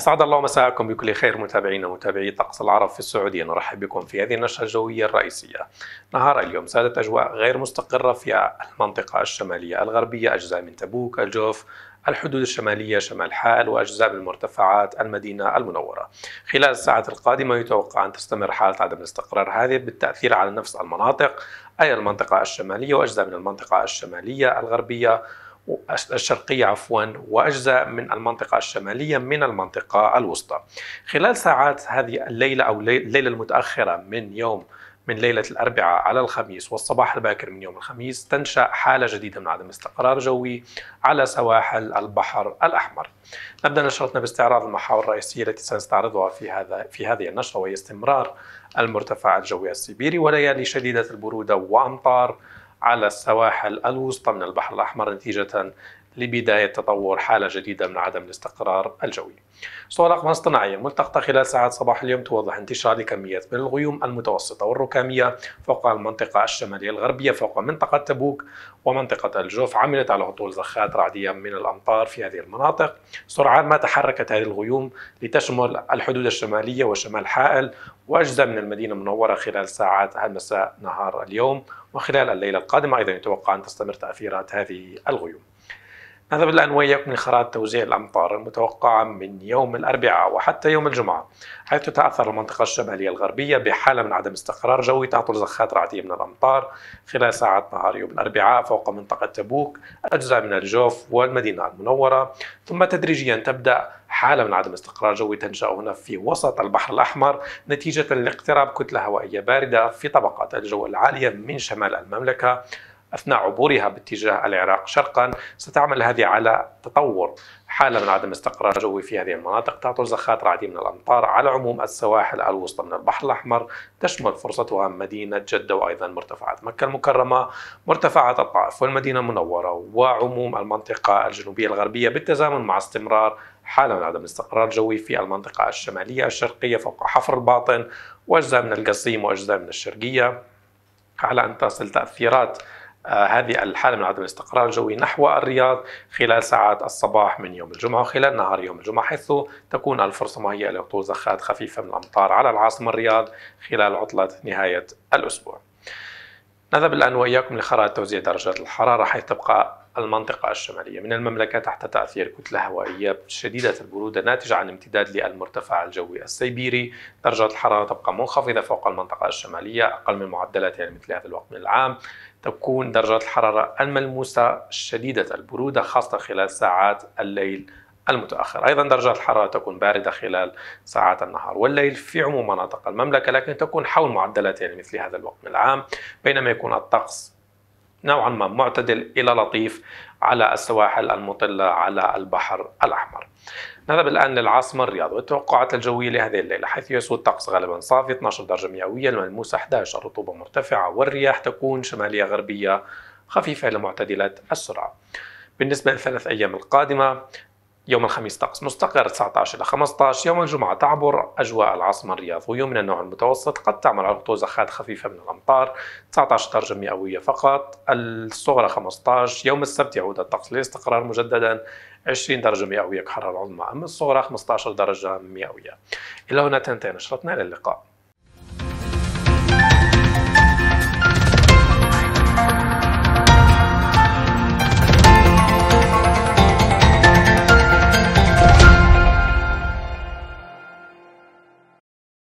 أسعد الله مساءكم بكل خير متابعينا ومتابعي طقس العرب في السعودية نرحب بكم في هذه النشرة الجوية الرئيسية نهار اليوم سادت أجواء غير مستقرة في المنطقة الشمالية الغربية أجزاء من تبوك الجوف الحدود الشمالية شمال حائل وأجزاء من مرتفعات المدينة المنورة خلال الساعات القادمة يتوقع أن تستمر حالة عدم الاستقرار هذه بالتأثير على نفس المناطق أي المنطقة الشمالية وأجزاء من المنطقة الشمالية الغربية الشرقية عفوا وأجزاء من المنطقة الشمالية من المنطقة الوسطى خلال ساعات هذه الليلة أو الليلة المتأخرة من يوم من ليلة الأربعاء على الخميس والصباح الباكر من يوم الخميس تنشأ حالة جديدة من عدم استقرار جوي على سواحل البحر الأحمر. نبدأ نشرتنا باستعراض المحاور الرئيسية التي سنستعرضها في هذا في هذه النشرة وهي استمرار المرتفع الجوي السيبيري وليالي شديدة البرودة وأمطار على السواحل الوسطى من البحر الأحمر نتيجة لبداية تطور حالة جديدة من عدم الاستقرار الجوي. صور رقم اصطناعية ملتقطة خلال ساعات صباح اليوم توضح انتشار لكميات من الغيوم المتوسطة والركامية فوق المنطقة الشمالية الغربية فوق منطقة تبوك ومنطقة الجوف عملت على هطول زخات رعدية من الأمطار في هذه المناطق سرعان ما تحركت هذه الغيوم لتشمل الحدود الشمالية وشمال حائل وأجزاء من المدينة المنورة خلال ساعات مساء نهار اليوم وخلال الليلة القادمة أيضا يتوقع أن تستمر تأثيرات هذه الغيوم هذا بالله وإياكم لخرائط توزيع الأمطار المتوقعة من يوم الأربعاء وحتى يوم الجمعة حيث تتأثر المنطقة الشمالية الغربية بحالة من عدم استقرار جوي تعطل زخات رعدية من الأمطار خلال ساعات نهار يوم الأربعاء فوق منطقة تبوك أجزاء من الجوف والمدينة المنورة ثم تدريجيا تبدأ حالة من عدم استقرار جوي تنشأ هنا في وسط البحر الأحمر نتيجة لاقتراب كتلة هوائية باردة في طبقات الجو العالية من شمال المملكة اثناء عبورها باتجاه العراق شرقا ستعمل هذه على تطور حاله من عدم استقرار جوي في هذه المناطق تعطل زخات عديده من الامطار على عموم السواحل الوسطى من البحر الاحمر تشمل فرصتها مدينه جده وايضا مرتفعات مكه المكرمه مرتفعات الطائف والمدينه المنوره وعموم المنطقه الجنوبيه الغربيه بالتزامن مع استمرار حاله من عدم استقرار جوي في المنطقه الشماليه الشرقيه فوق حفر الباطن واجزاء من القصيم واجزاء من الشرقيه على ان تصل تاثيرات آه، هذه الحالة من عدم الاستقرار الجوي نحو الرياض خلال ساعات الصباح من يوم الجمعة وخلال نهار يوم الجمعة حيث تكون الفرصة مهيئة لهطول زخات خفيفة من الأمطار على العاصمة الرياض خلال عطلة نهاية الأسبوع. نذهب الآن وإياكم لخرائط توزيع درجات الحرارة حيث تبقى المنطقة الشمالية من المملكة تحت تأثير كتلة هوائية شديدة البرودة ناتجة عن امتداد للمرتفع الجوي السيبيري درجة الحرارة تبقى منخفضة فوق المنطقة الشمالية أقل من معدلات يعني مثل هذا الوقت من العام تكون درجة الحرارة الملموسة شديدة البرودة خاصة خلال ساعات الليل المتأخر أيضا درجات الحرارة تكون باردة خلال ساعات النهار والليل في عموم مناطق المملكة لكن تكون حول معدلات يعني مثل هذا الوقت من العام بينما يكون الطقس نوعا ما معتدل إلى لطيف على السواحل المطلة على البحر الأحمر نذهب الآن للعاصمة الرياض والتوقعات الجوية لهذه الليلة حيث يسود الطقس غالبا صافي 12 درجة مئوية الملموسه 11 رطوبة مرتفعة والرياح تكون شمالية غربية خفيفة إلى معتدلة السرعة بالنسبة للثلاث أيام القادمة يوم الخميس طقس مستقر 19 إلى 15 يوم الجمعة تعبر أجواء العاصمة الرياض ويوم من النوع المتوسط قد تعمل على زخات خفيفة من الأمطار 19 درجة مئوية فقط الصغرى 15 يوم السبت يعود الطقس للاستقرار مجددا 20 درجة مئوية كحرارة العظمى أما الصغرى 15 درجة مئوية إلى هنا تنتهي نشرتنا إلى اللقاء